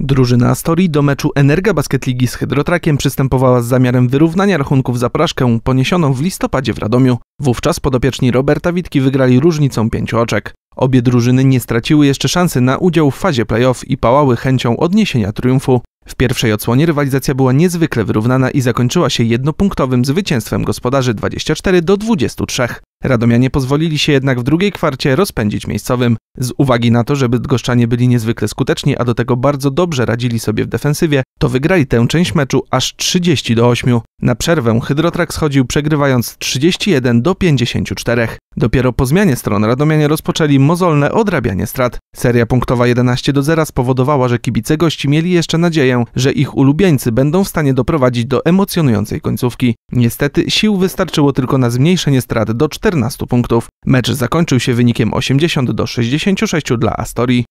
Drużyna Astorii do meczu Energa Basketligi z Hydrotrakiem przystępowała z zamiarem wyrównania rachunków za praszkę poniesioną w listopadzie w Radomiu. Wówczas podopieczni Roberta Witki wygrali różnicą pięciu oczek. Obie drużyny nie straciły jeszcze szansy na udział w fazie playoff i pałały chęcią odniesienia triumfu. W pierwszej odsłonie rywalizacja była niezwykle wyrównana i zakończyła się jednopunktowym zwycięstwem gospodarzy 24 do 23. Radomianie pozwolili się jednak w drugiej kwarcie rozpędzić miejscowym. Z uwagi na to, że Bydgoszczanie byli niezwykle skuteczni, a do tego bardzo dobrze radzili sobie w defensywie, to wygrali tę część meczu aż 30 do 8. Na przerwę Hydrotrak schodził przegrywając 31 do 54. Dopiero po zmianie stron Radomianie rozpoczęli mozolne odrabianie strat. Seria punktowa 11 do 0 spowodowała, że kibice gości mieli jeszcze nadzieję, że ich ulubieńcy będą w stanie doprowadzić do emocjonującej końcówki. Niestety sił wystarczyło tylko na zmniejszenie strat do 4 14 punktów. Mecz zakończył się wynikiem 80 do 66 dla Astorii,